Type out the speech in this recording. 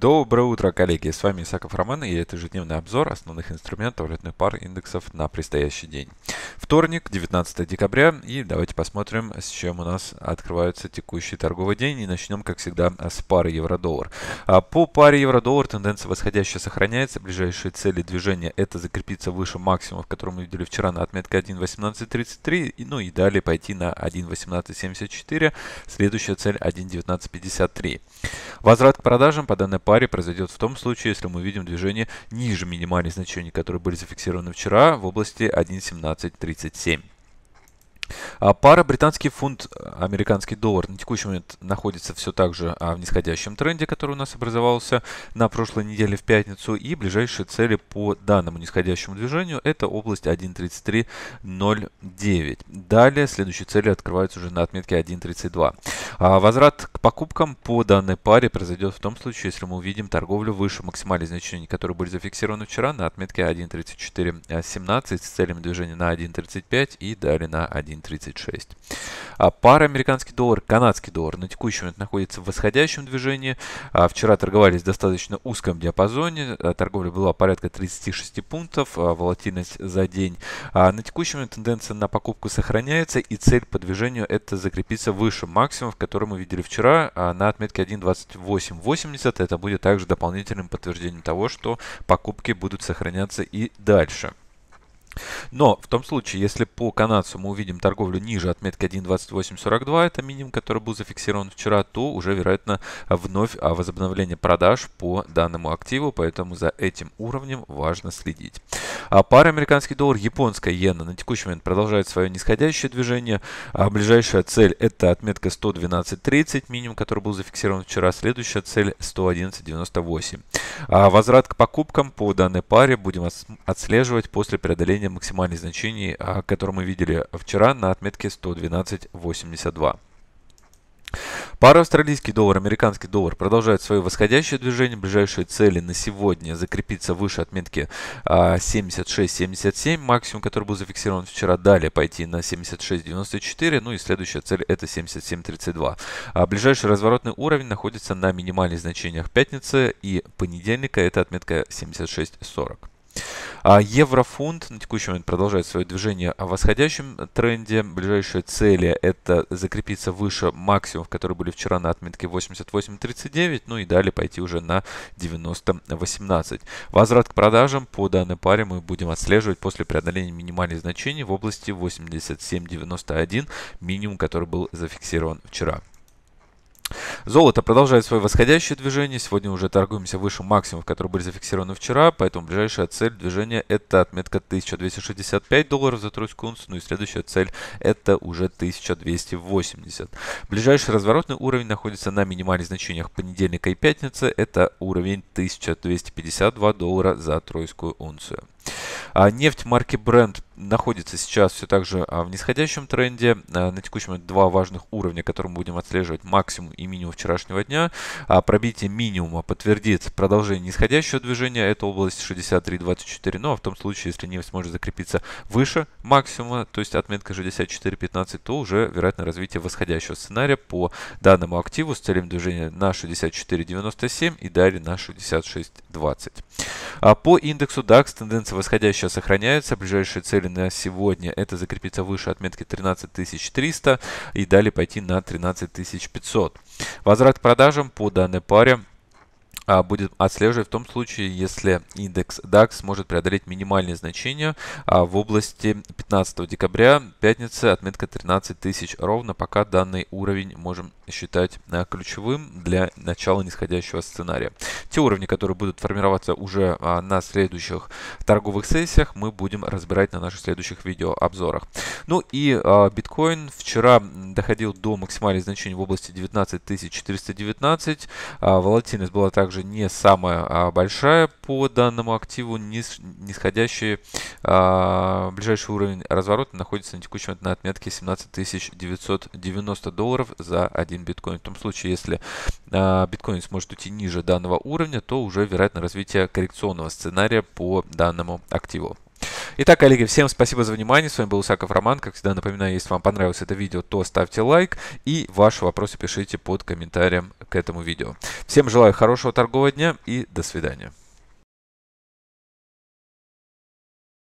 Доброе утро, коллеги! С вами Исаков Роман и это ежедневный обзор основных инструментов валютных пар индексов на предстоящий день. Вторник, 19 декабря, и давайте посмотрим, с чем у нас открывается текущий торговый день. И начнем, как всегда, с пары евро-доллар. А по паре евро-доллар тенденция восходящая сохраняется. Ближайшие цели движения – это закрепиться выше максимума, который мы видели вчера на отметке 1.1833, ну и далее пойти на 1.1874. Следующая цель – 1.1953. Возврат к продажам по данной паре произойдет в том случае, если мы видим движение ниже минимальных значений, которые были зафиксированы вчера в области 1.1737. А пара британский фунт, э, американский доллар на текущий момент находится все так же а, в нисходящем тренде, который у нас образовался на прошлой неделе в пятницу. И ближайшие цели по данному нисходящему движению это область 1.3309. Далее следующие цели открываются уже на отметке 1.32. А возврат к покупкам по данной паре произойдет в том случае, если мы увидим торговлю выше максимальных значений, которые были зафиксированы вчера на отметке 1.3417 э, с целями движения на 1.35 и далее на 1. 1.36. А пара американский доллар, канадский доллар на текущий момент находится в восходящем движении. А вчера торговались в достаточно узком диапазоне. А торговля была порядка 36 пунктов. А волатильность за день. А на текущий момент тенденция на покупку сохраняется. И цель по движению это закрепиться выше максимума, который мы видели вчера а на отметке 1.2880. Это будет также дополнительным подтверждением того, что покупки будут сохраняться и дальше. Но в том случае, если по канадцу мы увидим торговлю ниже отметки 1.2842, это минимум, который был зафиксирован вчера, то уже, вероятно, вновь о а, возобновлении продаж по данному активу, поэтому за этим уровнем важно следить. А пара американский доллар, японская иена на текущий момент продолжает свое нисходящее движение. А ближайшая цель это отметка 112.30, минимум, который был зафиксирован вчера. Следующая цель 111.98. А возврат к покупкам по данной паре будем отслеживать после преодоления исчисление максимальных значений, а, которое мы видели вчера на отметке 112.82. Пара австралийский доллар, американский доллар продолжает свое восходящее движение. Ближайшие цели на сегодня закрепиться выше отметки 76-77, а, максимум, который был зафиксирован вчера. Далее пойти на 76-94, ну и следующая цель это 77-32. А ближайший разворотный уровень находится на минимальных значениях пятницы и понедельника, это отметка 76-40. А еврофунт на текущий момент продолжает свое движение в восходящем тренде. Ближайшие цели это закрепиться выше максимумов, которые были вчера на отметке 88.39, ну и далее пойти уже на 90.18. Возврат к продажам по данной паре мы будем отслеживать после преодоления минимальных значений в области 87.91, минимум, который был зафиксирован вчера. Золото продолжает свое восходящее движение. Сегодня уже торгуемся выше максимумов, которые были зафиксированы вчера. Поэтому ближайшая цель движения это отметка 1265 долларов за тройскую унцию. Ну и следующая цель это уже 1280. Ближайший разворотный уровень находится на минимальных значениях понедельника и пятницы. Это уровень 1252 доллара за тройскую унцию. А нефть марки Brent находится сейчас все так же а, в нисходящем тренде. А, на текущем это два важных уровня, которые мы будем отслеживать максимум и минимум вчерашнего дня. А, пробитие минимума подтвердит продолжение нисходящего движения. Это область 63.24, но ну, в том случае, если не сможет закрепиться выше максимума, то есть отметка 64.15, то уже вероятно развитие восходящего сценария по данному активу с целью движения на 64.97 и далее на 66.20. По индексу DAX тенденция восходящая сохраняется. Ближайшие цели на сегодня это закрепится выше отметки 13300 и далее пойти на 13500. Возврат к продажам по данной паре а, будет отслеживать в том случае, если индекс DAX сможет преодолеть минимальные значения а, в области 15 декабря, пятницы, отметка 13 тысяч ровно, пока данный уровень можем считать а, ключевым для начала нисходящего сценария. Те уровни, которые будут формироваться уже на следующих торговых сессиях, мы будем разбирать на наших следующих видео обзорах. Ну и биткоин вчера доходил до максимальных значений в области 19 419, волатильность была также тоже не самая а, большая по данному активу, нисходящий а, ближайший уровень разворота находится на текущем на отметке 17 990 долларов за один биткоин. В том случае, если а, биткоин сможет уйти ниже данного уровня, то уже вероятно развитие коррекционного сценария по данному активу. Итак, коллеги, всем спасибо за внимание. С вами был Усаков Роман. Как всегда, напоминаю, если вам понравилось это видео, то ставьте лайк и ваши вопросы пишите под комментарием к этому видео. Всем желаю хорошего торгового дня и до свидания.